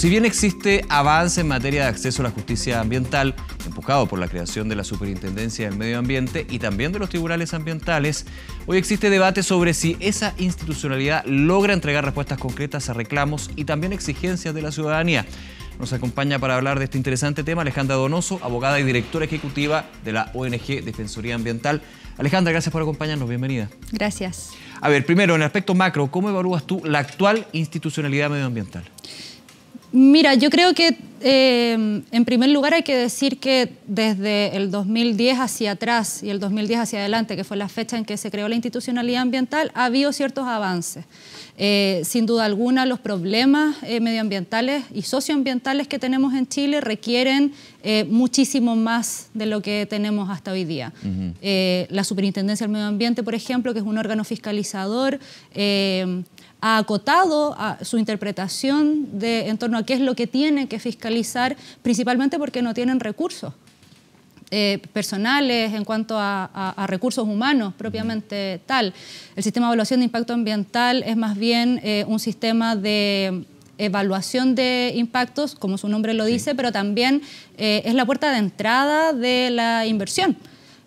Si bien existe avance en materia de acceso a la justicia ambiental, empujado por la creación de la Superintendencia del Medio Ambiente y también de los tribunales ambientales, hoy existe debate sobre si esa institucionalidad logra entregar respuestas concretas a reclamos y también exigencias de la ciudadanía. Nos acompaña para hablar de este interesante tema Alejandra Donoso, abogada y directora ejecutiva de la ONG Defensoría Ambiental. Alejandra, gracias por acompañarnos, bienvenida. Gracias. A ver, primero, en el aspecto macro, ¿cómo evalúas tú la actual institucionalidad medioambiental? Mira, yo creo que em, en primer lugar hay que decir que desde el 2010 hacia atrás y el 2010 hacia adelante, que fue la fecha en que se creó la institucionalidad ambiental, ha habido ciertos avances. Eh, sin duda alguna, los problemas eh, medioambientales y socioambientales que tenemos en Chile requieren eh, muchísimo más de lo que tenemos hasta hoy día. la Superintendencia del Medio Ambiente, por ejemplo, que es un órgano fiscalizador, ha acotado su interpretación de, en torno a qué es lo que tiene que fiscalizar, principalmente porque no tienen recursos eh, personales en cuanto a, recursos humanos propiamente tal. El sistema de evaluación de impacto ambiental es más bien eh, un sistema de evaluación de impactos, como su nombre lo dice, pero también eh, es la puerta de entrada de la inversión.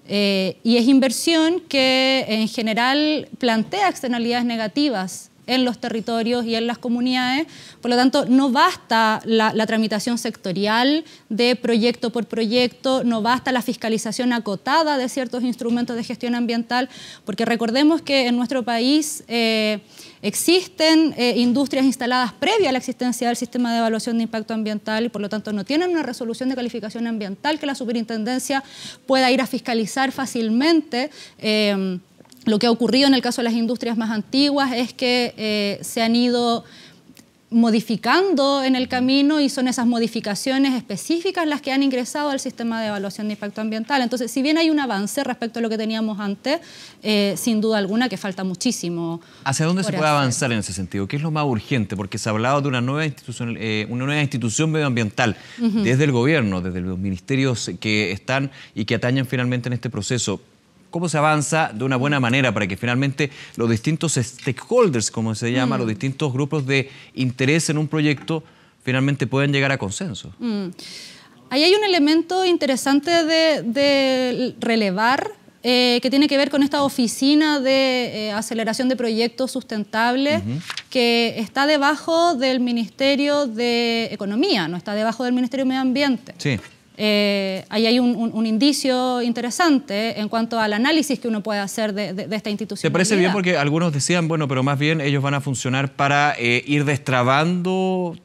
y es inversión que en general plantea externalidades negativas en los territorios y en las comunidades. Por lo tanto, no basta la, tramitación sectorial de proyecto por proyecto, no basta la fiscalización acotada de ciertos instrumentos de gestión ambiental, porque recordemos que en nuestro país eh, existen eh, industrias instaladas previa a la existencia del sistema de evaluación de impacto ambiental y por lo tanto no tienen una resolución de calificación ambiental que la superintendencia pueda ir a fiscalizar fácilmente. Eh, lo que ha ocurrido en el caso de las industrias más antiguas es que eh, se han ido modificando en el camino y son esas modificaciones específicas las que han ingresado al sistema de evaluación de impacto ambiental. Entonces, si bien hay un avance respecto a lo que teníamos antes, eh, sin duda alguna que falta muchísimo. ¿Hacia dónde se puede avanzar en ese sentido? ¿Qué es lo más urgente? Porque se ha hablado de una nueva institución, eh, medioambiental desde el gobierno, desde los ministerios que están y que atañen finalmente en este proceso cómo se avanza de una buena manera para que finalmente los distintos stakeholders, como se llama, los mm. distintos grupos de interés en un proyecto, finalmente puedan llegar a consenso. Mm. Ahí hay un elemento interesante de, relevar eh, que tiene que ver con esta oficina de eh, aceleración de proyectos sustentables que está debajo del Ministerio de Economía, no está debajo del Ministerio de Medio Ambiente. Sí. Eh, ahí hay un, indicio interesante en cuanto al análisis que uno puede hacer de, esta institución. ¿Te parece bien? Porque algunos decían, bueno, pero más bien ellos van a funcionar para eh, ir destrabando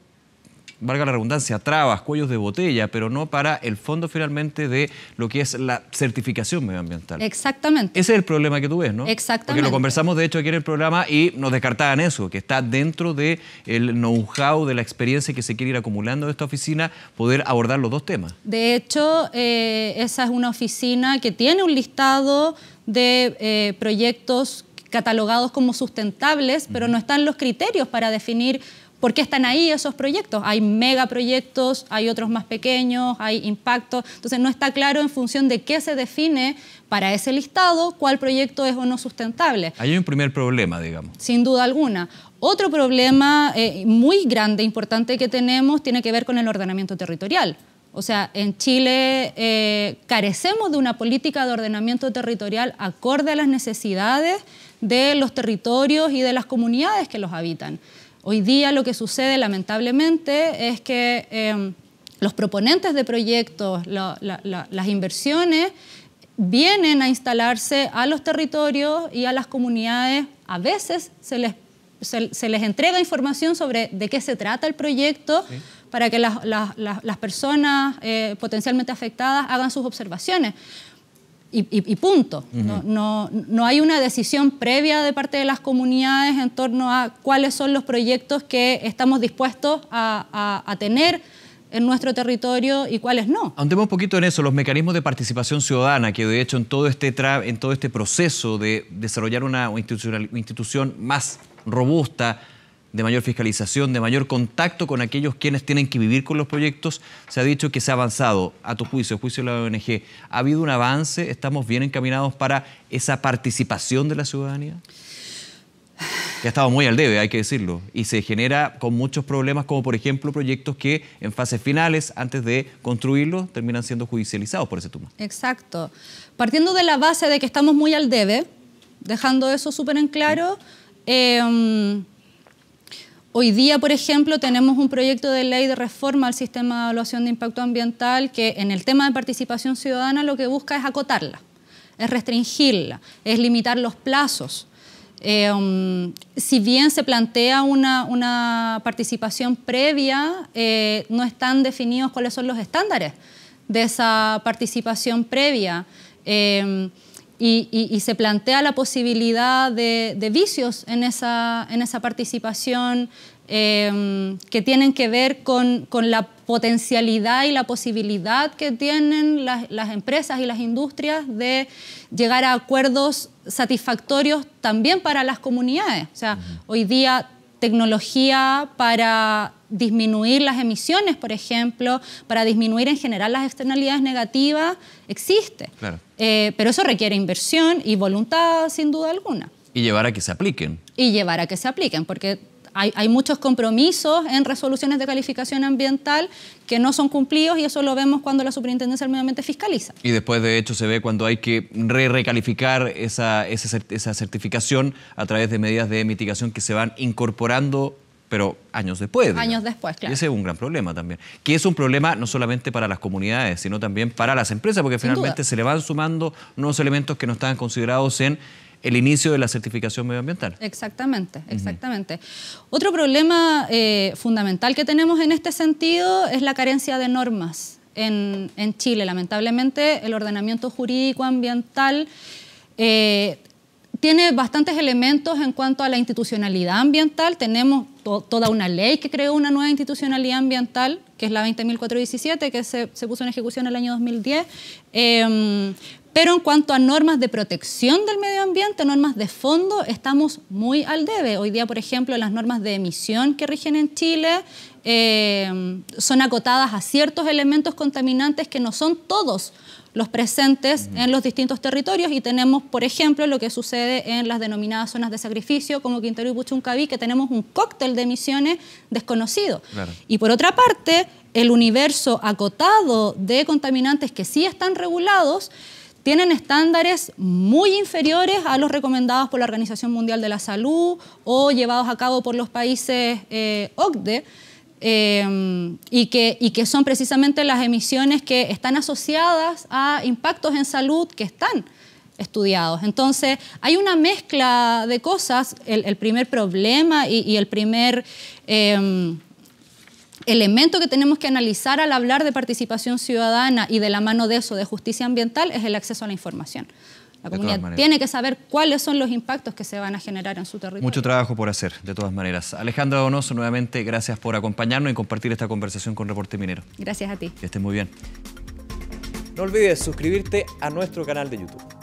valga la redundancia, trabas, cuellos de botella, pero no para el fondo finalmente de lo que es la certificación medioambiental. Exactamente. Ese es el problema que tú ves, ¿no? Exactamente. Porque lo conversamos de hecho aquí en el programa y nos descartaban eso, que está dentro del el know-how, de la experiencia que se quiere ir acumulando de esta oficina, poder abordar los dos temas. De hecho, eh, esa es una oficina que tiene un listado de eh, proyectos catalogados como sustentables, pero no están los criterios para definir ¿Por qué están ahí esos proyectos? Hay megaproyectos, hay otros más pequeños, hay impactos. Entonces no está claro en función de qué se define para ese listado cuál proyecto es o no sustentable. hay un primer problema, digamos. Sin duda alguna. Otro problema eh, muy grande, importante que tenemos, tiene que ver con el ordenamiento territorial. O sea, en Chile eh, carecemos de una política de ordenamiento territorial acorde a las necesidades de los territorios y de las comunidades que los habitan. Hoy día lo que sucede lamentablemente es que em, los proponentes de proyectos, las inversiones, vienen a instalarse a los territorios y a las comunidades. A veces se les, se, les entrega información sobre de qué se trata el proyecto. para que las, personas eh, potencialmente afectadas hagan sus observaciones y, punto. no, no, hay una decisión previa de parte de las comunidades en torno a cuáles son los proyectos que estamos dispuestos a, tener en nuestro territorio y cuáles no. Andemos un poquito en eso, los mecanismos de participación ciudadana, que de hecho en todo este, en todo este proceso de desarrollar una institución más robusta, de mayor fiscalización, de mayor contacto con aquellos quienes tienen que vivir con los proyectos. Se ha dicho que se ha avanzado, a tu juicio, juicio de la ONG. ¿Ha habido un avance? ¿Estamos bien encaminados para esa participación de la ciudadanía? Que ha estado muy al debe, hay que decirlo, y se genera con muchos problemas, como por ejemplo proyectos que en fases finales, antes de construirlos, terminan siendo judicializados por ese tumor. Exacto. Partiendo de la base de que estamos muy al debe, dejando eso súper en claro, em, Hoy día, por ejemplo, tenemos un proyecto de ley de reforma al sistema de evaluación de impacto ambiental que en el tema de participación ciudadana lo que busca es acotarla, es restringirla, es limitar los plazos. Em, si bien se plantea una, participación previa, eh, no están definidos cuáles son los estándares de esa participación previa. Em, y, se plantea la posibilidad de, vicios en esa, en esa participación em, que tienen que ver con, la potencialidad y la posibilidad que tienen las, empresas y las industrias de llegar a acuerdos satisfactorios también para las comunidades. O sea, hoy día tecnología para disminuir las emisiones, por ejemplo, para disminuir en general las externalidades negativas, existe. Eh, pero eso requiere inversión y voluntad, sin duda alguna. Y llevar a que se apliquen. Y llevar a que se apliquen, porque hay, muchos compromisos en resoluciones de calificación ambiental que no son cumplidos y eso lo vemos cuando la Superintendencia del fiscaliza. Y después, de hecho, se ve cuando hay que recalificar esa certificación a través de medidas de mitigación que se van incorporando pero años después. Años después, claro. Y ese es un gran problema también. Que es un problema no solamente para las comunidades, sino también para las empresas, porque finalmente se le van sumando nuevos elementos que no estaban considerados en el inicio de la certificación medioambiental. Exactamente, exactamente. Otro problema eh, fundamental que tenemos en este sentido es la carencia de normas en, Chile. Lamentablemente, el ordenamiento jurídico ambiental... Eh, tiene bastantes elementos en cuanto a la institucionalidad ambiental. Tenemos toda una ley que creó una nueva institucionalidad ambiental, que es la 20.417, que se, puso en ejecución en el año 2010. Em, pero en cuanto a normas de protección del medio ambiente, normas de fondo, estamos muy al debe. Hoy día, por ejemplo, las normas de emisión que rigen en Chile em, son acotadas a ciertos elementos contaminantes que no son todos los presentes en los distintos territorios y tenemos, por ejemplo, lo que sucede en las denominadas zonas de sacrificio como Quintero y Puchuncaví, que tenemos un cóctel de emisiones desconocido. Y por otra parte, el universo acotado de contaminantes que sí están regulados tienen estándares muy inferiores a los recomendados por la Organización Mundial de la Salud o llevados a cabo por los países eh, OCDE Em, y, que, son precisamente las emisiones que están asociadas a impactos en salud que están estudiados. Entonces, hay una mezcla de cosas. El, primer problema y, el primer em, elemento que tenemos que analizar al hablar de participación ciudadana y de la mano de eso, de justicia ambiental, es el acceso a la información. La comunidad tiene que saber cuáles son los impactos que se van a generar en su territorio. Mucho trabajo por hacer, de todas maneras. Alejandro Donoso, nuevamente, gracias por acompañarnos y compartir esta conversación con Reporte Minero. Gracias a ti. Que estés muy bien. No olvides suscribirte a nuestro canal de YouTube.